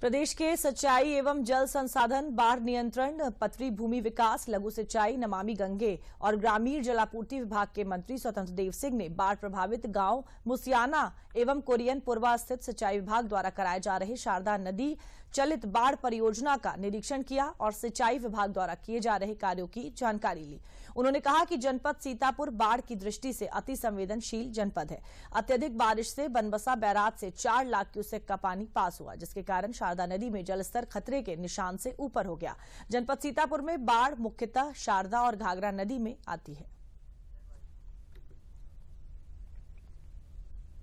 प्रदेश के सिंचाई एवं जल संसाधन बाढ़ नियंत्रण पथरी भूमि विकास लघु सिंचाई नमामि गंगे और ग्रामीण जलापूर्ति विभाग के मंत्री स्वतंत्र देव सिंह ने बाढ़ प्रभावित गांव मुसियाना एवं कोरियन पूर्वा स्थित सिंचाई विभाग द्वारा कराए जा रहे शारदा नदी चलित बाढ़ परियोजना का निरीक्षण किया और सिंचाई विभाग द्वारा किए जा रहे कार्यो की जानकारी ली उन्होंने कहा कि जनपद सीतापुर बाढ़ की दृष्टि से अति संवेदनशील जनपद है अत्यधिक बारिश से बनबसा बैराज से चार लाख क्यूसेक का पानी पास हुआ जिसके कारण शारदा नदी में जलस्तर खतरे के निशान से ऊपर हो गया जनपद सीतापुर में बाढ़ मुख्यतः शारदा और घाघरा नदी में आती है